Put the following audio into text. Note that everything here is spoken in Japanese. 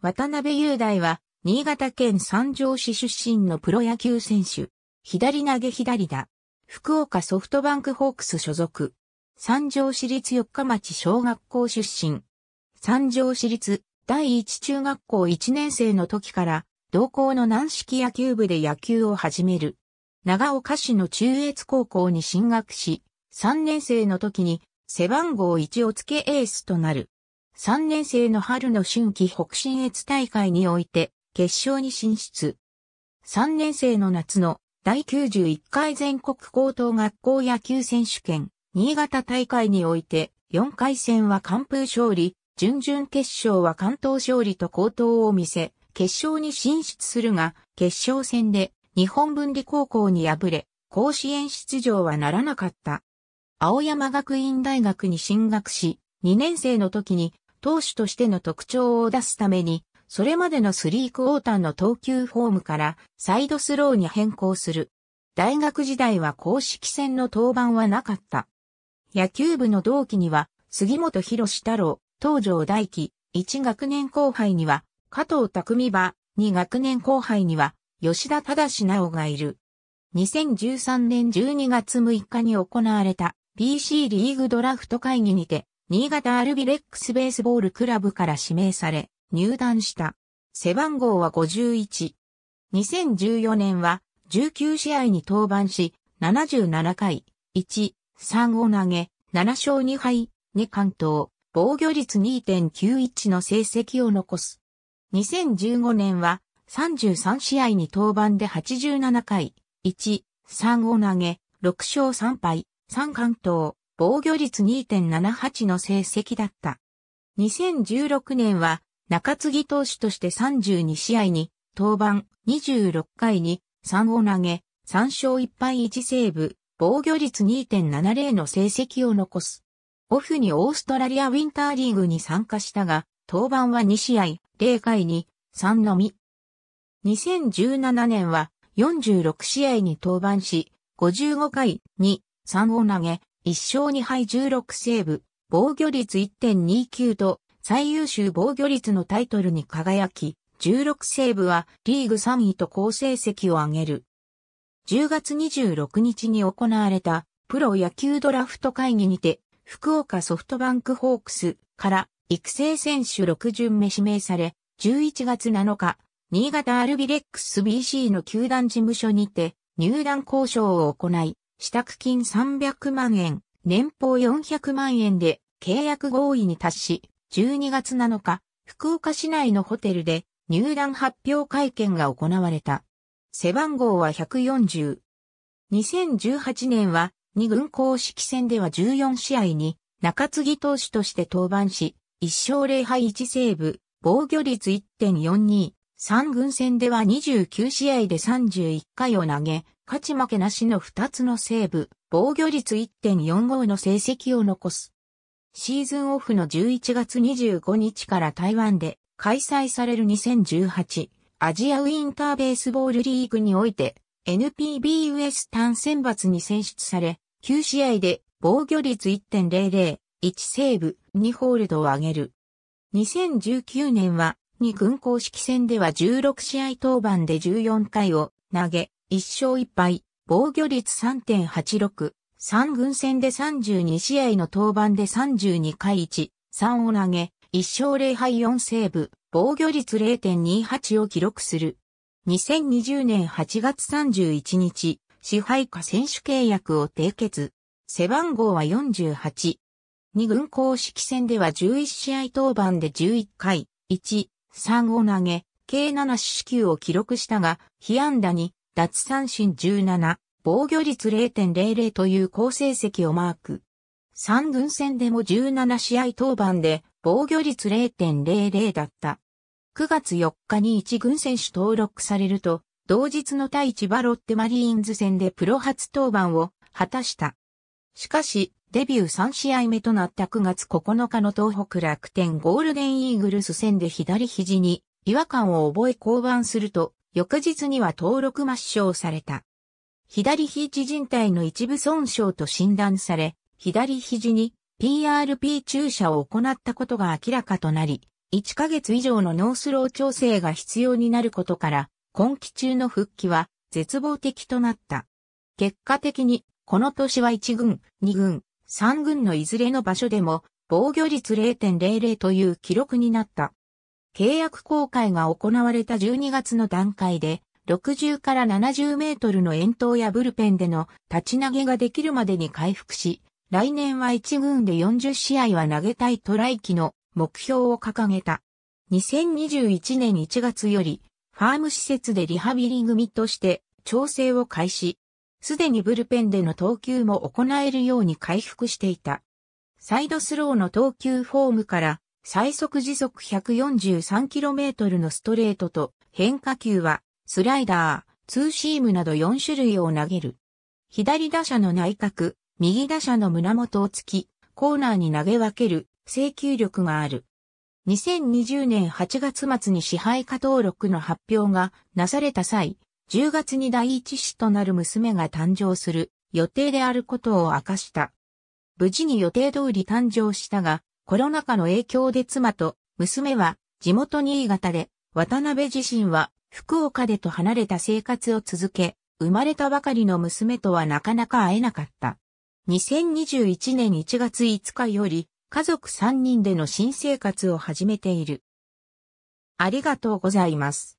渡辺雄大は、新潟県三条市出身のプロ野球選手。左投げ左打。福岡ソフトバンクホークス所属。三条市立四日町小学校出身。三条市立第一中学校1年生の時から、同校の軟式野球部で野球を始める。長岡市の中越高校に進学し、3年生の時に背番号1をつけエースとなる。3年生の春の春季北信越大会において決勝に進出。3年生の夏の第91回全国高等学校野球選手権新潟大会において4回戦は完封勝利、準々決勝は関東勝利と高等を見せ、決勝に進出するが、決勝戦で日本文理高校に敗れ、甲子園出場はならなかった。青山学院大学に進学し、2年生の時に投手としての特徴を出すために、それまでのスリークオーターの投球フォームからサイドスローに変更する。大学時代は公式戦の登板はなかった。野球部の同期には、杉本博太郎、東条大輝、1学年後輩には、加藤匠馬、2学年後輩には、吉田忠直がいる。2013年12月6日に行われた PC リーグドラフト会議にて、新潟アルビレックスベースボールクラブから指名され、入団した。背番号は51。2014年は19試合に登板し、77回、1、3を投げ、7勝2敗、2関東、防御率2.91の成績を残す。2015年は33試合に登板で87回、1、3を投げ、6勝3敗、3関東、防御率2.78の成績だった。2016年は中継ぎ投手として32試合に登板26回に3を投げ3勝1敗1セーブ防御率2.70の成績を残す。オフにオーストラリアウィンターリーグに参加したが、登板は2試合、0回に3のみ。2017年は46試合に登板し、55回に3を投げ、1勝2敗16セーブ、防御率1.29と最優秀防御率のタイトルに輝き、16セーブはリーグ3位と好成績を上げる。10月26日に行われたプロ野球ドラフト会議にて、福岡ソフトバンクホークスから育成選手6巡目指名され、11月7日、新潟アルビレックス BC の球団事務所にて入団交渉を行い、支度金300万円、年俸400万円で契約合意に達し、12月7日、福岡市内のホテルで入団発表会見が行われた。背番号は140。2018年は2軍公式戦では14試合に中継ぎ投手として登板し、1勝0敗1セーブ、防御率1.42、三軍戦では29試合で31回を投げ、勝ち負けなしの2つのセーブ、防御率1.45の成績を残す。シーズンオフの11月25日から台湾で開催される2018アジアウィンターベースボールリーグにおいて NPB u s 単選抜に選出され、9試合で防御率1.00、1セーブ、2ホールドを上げる。2019年はに軍公式戦では16試合登板で14回を投げ、1勝1敗、防御率3.86、3軍戦で32試合の登板で32回1、3を投げ、1勝0敗4セーブ、防御率0.28を記録する。2020年8月31日、支配下選手契約を締結。背番号は48。2軍公式戦では11試合登板で11回、1、3を投げ、計7四球を記録したが、被安打に奪三振17、防御率0.00という好成績をマーク。3軍戦でも17試合登板で防御率0.00だった。9月4日に1軍選手登録されると、同日の対千葉ロッテマリーンズ戦でプロ初登板を果たした。しかし、デビュー3試合目となった9月9日の東北楽天ゴールデンイーグルス戦で左肘に違和感を覚え降板すると、翌日には登録抹消された。左肘人帯の一部損傷と診断され、左肘に PRP 注射を行ったことが明らかとなり、1ヶ月以上のノースロー調整が必要になることから、今季中の復帰は絶望的となった。結果的に、この年は1軍、2軍、3軍のいずれの場所でも防御率0.00という記録になった。契約公開が行われた12月の段階で、60から70メートルの遠投やブルペンでの立ち投げができるまでに回復し、来年は1軍で40試合は投げたいトライ期の目標を掲げた。2021年1月より、ファーム施設でリハビリ組として調整を開始。すでにブルペンでの投球も行えるように回復していた。サイドスローの投球フォームから最速時速 143km のストレートと変化球はスライダー、ツーシームなど4種類を投げる。左打者の内角、右打者の胸元を突き、コーナーに投げ分ける制球力がある。2020年8月末に支配下登録の発表がなされた際、10月に第一子となる娘が誕生する予定であることを明かした。無事に予定通り誕生したが、コロナ禍の影響で妻と娘は地元新潟で、渡辺自身は福岡でと離れた生活を続け、生まれたばかりの娘とはなかなか会えなかった。2021年1月5日より家族3人での新生活を始めている。ありがとうございます。